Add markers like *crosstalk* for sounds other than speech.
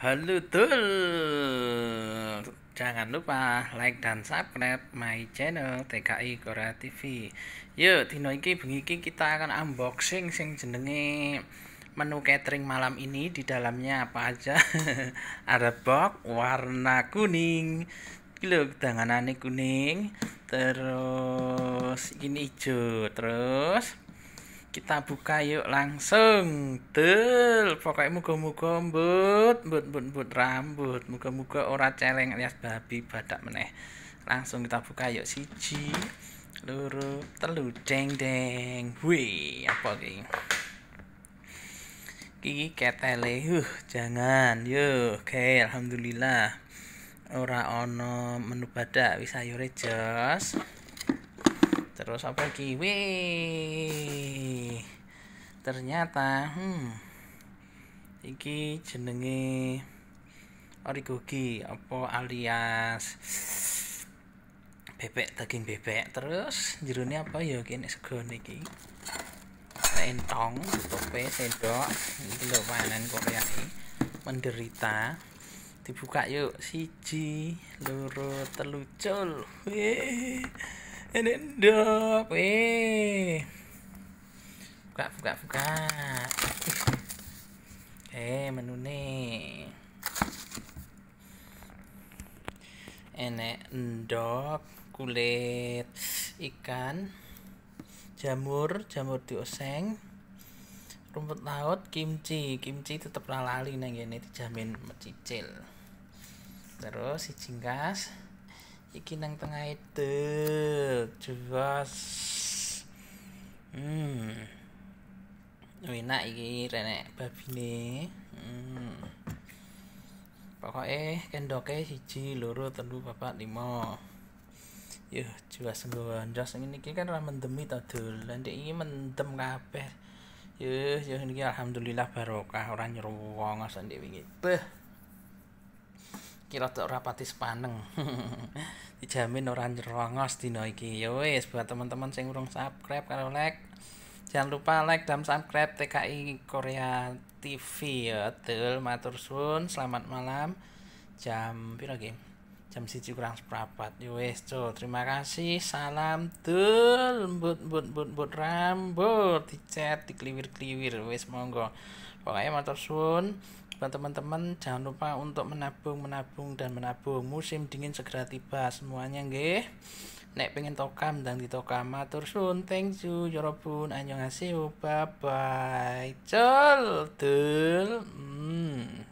Halo tul, Jangan lupa like dan subscribe my channel TKI Korea TV Yuk, dino iki bengi iki kita akan unboxing sing jenenge menu catering malam ini di dalamnya apa aja *laughs* ada box warna kuning dengan tanganane kuning terus ini hijau terus kita buka yuk langsung tel pokoknya muka muka mbut mbut mbut mbut rambut muka muka ora celeng alias babi badak meneh langsung kita buka yuk siji luru telu deng deng wih apa iki Kiki ketele huh jangan yuk oke okay, alhamdulillah ora ono menu badak bisa sayure jos terus apa lagi ternyata hmm iki jenenge origogi apa alias bebek daging bebek terus jerone apa ya kene sego niki entong tope sendok iki lho panen Korea iki menderita dibuka yuk siji loro telucul ini dop Eh. Buka, buka, buka. Eh, menu nih. Enek dop kulit ikan jamur jamur dioseng rumput laut kimchi kimchi tetap lali nang ini dijamin mencicil terus si cingkas iki nang tengah itu jelas hmm enak iki renek nih, hmm. pokoknya kendoke siji loro telu bapak limo, yuh jelas nggawan jos ini iki kan ora mendemi ta dolan dek iki mendem kabeh yuh yuh niki alhamdulillah barokah orang nyuruh wong asan dek beh kira tuh rapati sepaneng *laughs* dijamin orang jerongos di noiki yowes ya buat teman-teman sing urung subscribe kalau like jangan lupa like dan subscribe TKI Korea TV ya betul matur sun selamat malam jam piro game jam siji kurang seperempat yowes ya tuh terima kasih salam tuh but but but but rambut dicet dikliwir-kliwir yowes monggo pokoknya matur sun buat teman-teman jangan lupa untuk menabung menabung dan menabung musim dingin segera tiba semuanya nggih nek pengen tokam dan di tokam matur sun thank you yorobun ya annyeonghaseyo bye bye cel dul hmm.